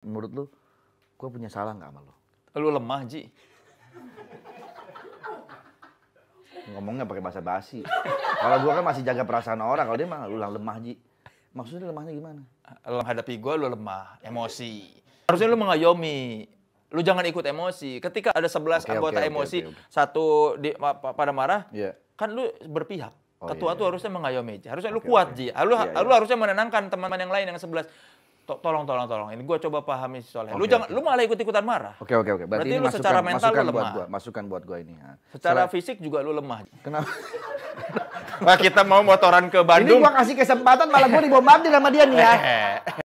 Menurut lu, gue punya salah gak sama lu? Lu lemah, Ji. Ngomongnya pakai bahasa basi. Kalau gue kan masih jaga perasaan orang, kalau dia mah lu lemah, Ji. Maksudnya lemahnya gimana? Lu hadapi gue, lu lemah. Emosi. Harusnya lu mengayomi. Lu jangan ikut emosi. Ketika ada sebelas, okay, anggota okay, emosi, okay, okay. satu di, pada marah, yeah. kan lu berpihak. Oh, Ketua iya, iya. tuh harusnya mengayomi, harusnya okay, lu kuat, okay. Ji. Lu, iya, iya. lu harusnya menenangkan teman-teman yang lain yang sebelas tolong tolong tolong ini gue coba pahami soalnya Okay, lu jangan okay. lu malah ikut ikutan marah. Oke oke oke. Berarti, lu masukan, secara mental masukan lu lemah. Buat gua, masukan buat gue ini. Ya. Secara Sela fisik juga lu lemah. Kenapa? Wah kita mau motoran ke Bandung. Ini gue kasih kesempatan malah gua dibombardir sama dia nih ya. Eh.